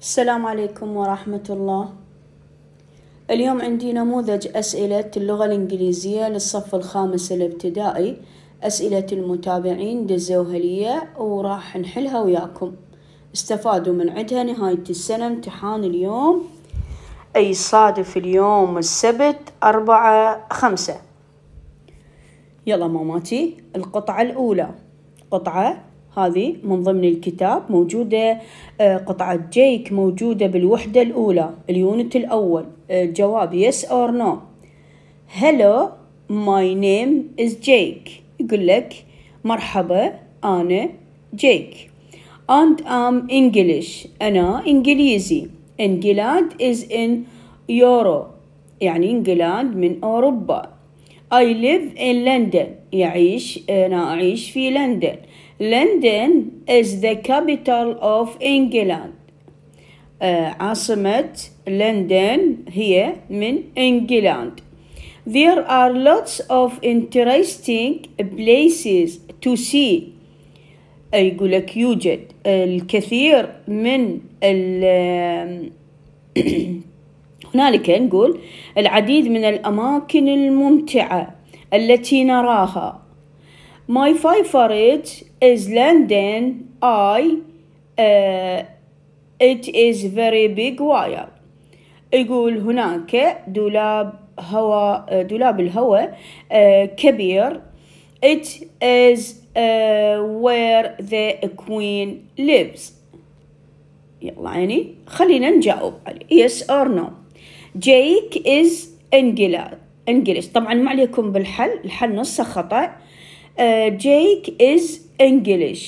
السلام عليكم ورحمة الله اليوم عندي نموذج أسئلة اللغة الإنجليزية للصف الخامس الابتدائي أسئلة المتابعين دزوهلية وراح نحلها وياكم استفادوا من عدها نهاية السنة امتحان اليوم أي صادف اليوم السبت أربعة خمسة يلا ماماتي القطعة الأولى قطعة هذه من ضمن الكتاب موجودة آه، قطعة جيك موجودة بالوحدة الأولى اليونت الأول الجواب آه، yes or no hello my name is جيك يقول لك مرحبا أنا جيك and I'm English أنا إنجليزي إنجلاند is in Euro يعني إنجلاند من أوروبا I live in London يعيش أنا أعيش في لندن لندن is the capital of England عاصمة لندن هي من إنجلاند There are lots of interesting places to see يقول لك يوجد الكثير من هنالك نقول العديد من الأماكن الممتعة التي نراها My favorite is London I uh, it is very big wire يقول هناك دولاب هواء دولاب الهواء uh, كبير it is uh, where the queen lives يلا عيني خلينا نجاوب عليه yes or no جيك is English طبعا ما عليكم بالحل الحل نصه خطأ جيك uh, is English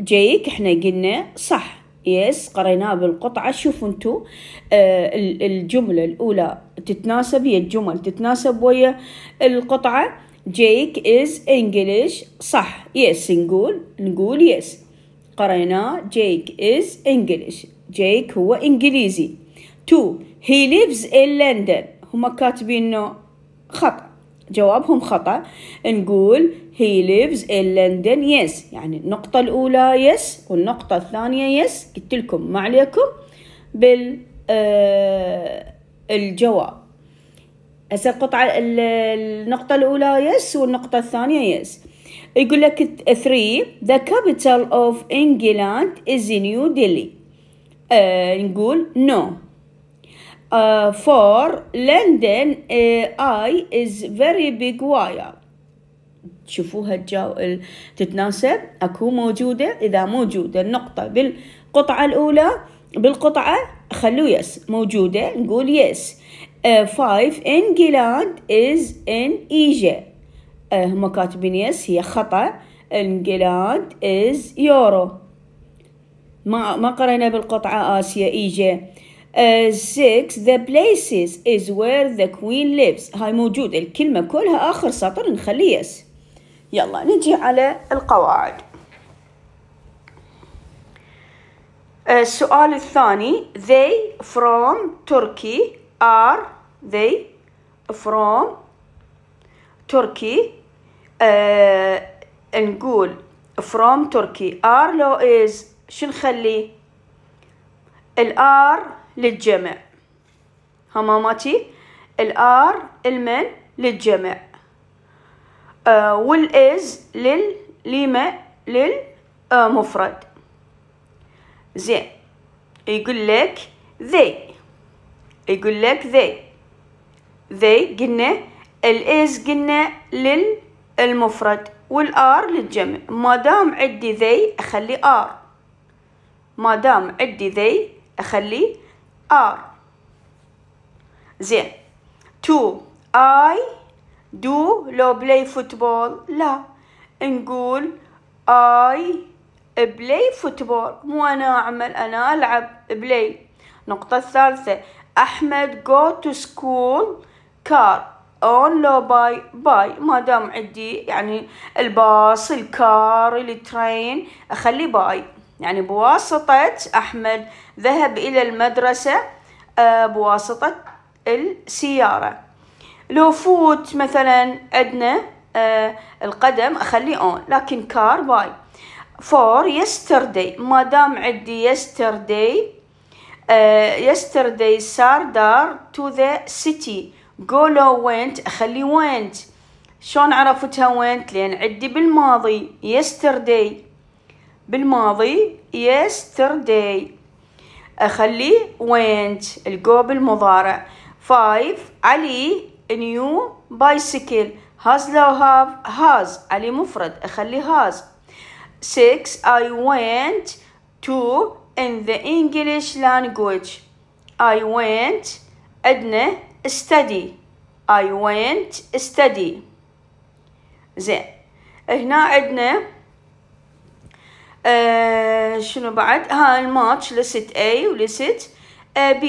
جيك احنا قلنا صح يس قريناه بالقطعة شوفوا انتو uh, آه الجملة الأولى تتناسب هي الجمل تتناسب ويا القطعة جيك از انجلش صح يس نقول نقول يس قريناه جيك از انجلش جيك هو انجليزي تو هي ليفز ان لندن هما كاتبين انه خطأ جوابهم خطأ نقول هي ليفز ان لندن يس يعني النقطة الأولى yes والنقطة الثانية yes قلت لكم ما عليكم بال آه الجواب هسه القطعة النقطة الأولى yes والنقطة الثانية yes يقول لك 3 the capital of England is New Delhi آه نقول no uh, for London uh, I is very big wire تشوفوها الجو تتناسب اكو موجودة اذا موجودة النقطة بالقطعة الاولى بالقطعة خلو يس موجودة نقول يس uh, five England is in Egypt uh, هم كاتبين يس هي خطأ England is يورو ما ما قرينا بالقطعة آسيا إيجي Uh, six the places is where the queen lives هاي موجود الكلمة كلها آخر سطر نخليه يس يلا نجي على القواعد السؤال الثاني they from Turkey are they from Turkey uh, نقول from Turkey are لو is شو نخلي الار للجمع هماماتي الار المن للجمع آه، والاز لل لما للمفرد آه، زين يقول لك they يقول لك they they قلنا الاز قلنا للمفرد والار للجمع ما دام عندي ذي اخلي ار ما دام عندي ذي اخلي are زين تو I do لو play football لا نقول I play football مو أنا أعمل أنا ألعب play النقطة الثالثة أحمد go to school car اون لو باي باي ما دام عندي يعني الباص الكار الترين اخلي باي يعني بواسطة أحمد ذهب إلى المدرسة آه، بواسطة السيارة لو فوت مثلا عندنا آه، القدم أخليه أون لكن كار باي فور يسترداي ما دام عندي يسترداي آه، يسترداي دار تو ذا سيتي جولو وينت أخلي وينت شلون عرفتها وينت لأن عدي بالماضي يسترداي بالماضي yesterday أخلي went الجو بالمضارع five علي new bicycle has لو have has علي مفرد أخلي has six I went to in the English language I went عندنا study I went study زين هنا عندنا آه، شنو بعد ها الماتش لست A ولست آه، B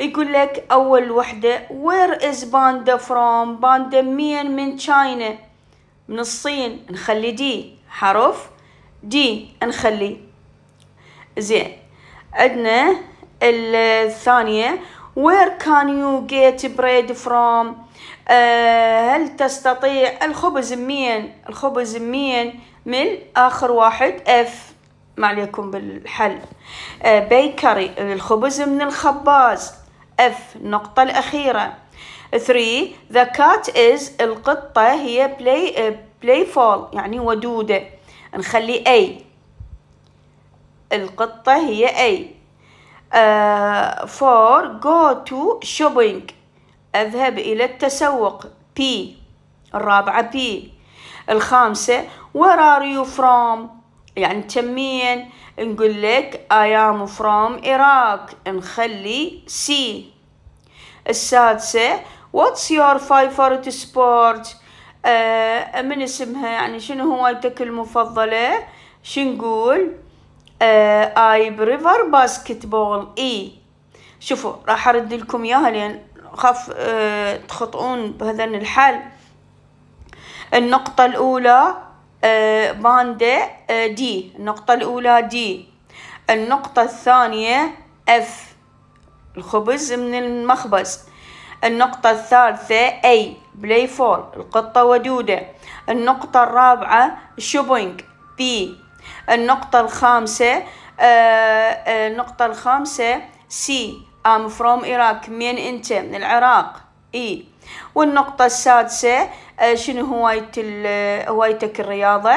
يقول لك أول وحدة where is باندا from باندا مين من تشاينا من الصين نخلي دي حرف دي نخلي زين عندنا الثانية where can you get bread from آه، هل تستطيع الخبز مين الخبز مين من آخر واحد اف ما عليكم بالحل بيكري آه، الخبز من الخباز اف النقطة الأخيرة 3 the cat is القطة هي play آه، playful يعني ودودة نخلي A القطة هي A 4 uh, go to shopping أذهب إلى التسوق بي الرابعة بي الخامسة Where are you from يعني تمين نقول لك I am from Iraq نخلي سي السادسة What's your favorite sport آه من اسمها يعني شنو هوايتك المفضلة شنقول آه I prefer basketball E شوفوا راح ارد لكم اياها لان خاف آه، تخطئون بهذا الحال النقطة الأولى باندا آه، آه، دي النقطة الأولى دي النقطة الثانية اف الخبز من المخبز النقطة الثالثة أي بلاي فول القطة ودودة النقطة الرابعة شوبينج بي النقطة الخامسة آه آه النقطة الخامسة سي ام فروم Iraq من انت من العراق اي والنقطة السادسة آه، شنو هواية هوايتك الرياضة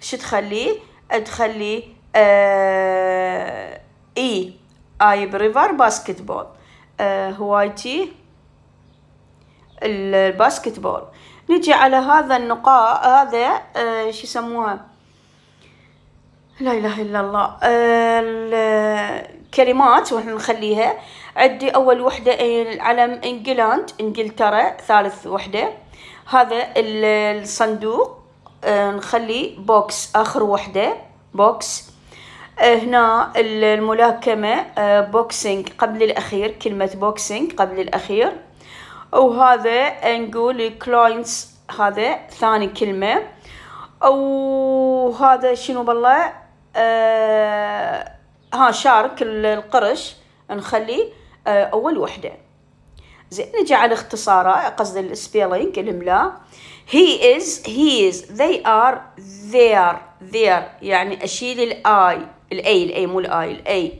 شو تخلي تخلي آه، اي اي بريفر باسكتبول اه هوايتي الباسكتبول نجي على هذا النقاء هذا آه، شو يسموها لا اله الا الله كلمات واحنا نخليها عندي اول وحده العلم انجلاند انجلترا ثالث وحده هذا الصندوق آه، نخلي بوكس اخر وحده بوكس آه، هنا الملاكمه آه، بوكسينج قبل الاخير كلمه بوكسينج قبل الاخير وهذا نقول كلاينتس هذا ثاني كلمه وهذا شنو بالله آه ها شارك القرش نخلي آه، اول وحده زين نجي على اختصاره قصد السبيلينج الاملاء هي از هي از ذي ار ذير ذير يعني اشيل الاي الاي الاي مو الاي الاي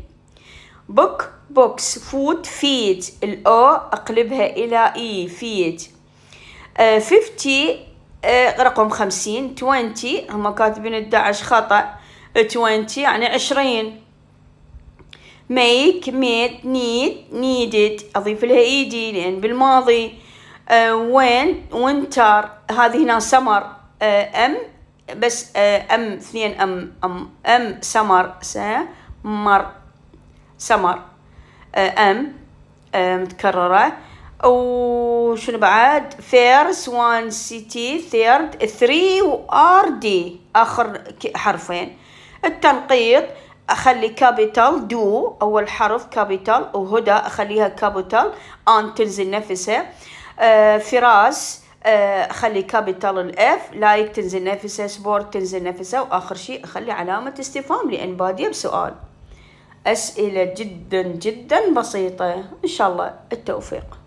بوك بوكس فود فيد الاو اقلبها الى اي فيد فيفتي رقم خمسين توينتي هما كاتبين الدعش خطأ توينتي يعني عشرين make made need needed أضيف لها إيدي e لأن بالماضي وين آه، winter هذه هنا summer آه، m بس آه، m اثنين m m أم summer سمر summer أم متكررة وشنو بعد first one city third three وار دي آخر حرفين التنقيط اخلي كابيتال دو اول حرف كابيتال وهدى اخليها كابيتال ان تنزل نفسها آه فراس آه، اخلي كابيتال الاف لايك تنزل نفسها سبورت تنزل نفسها واخر شيء اخلي علامه استفهام لان باديه بسؤال اسئله جدا جدا بسيطه ان شاء الله التوفيق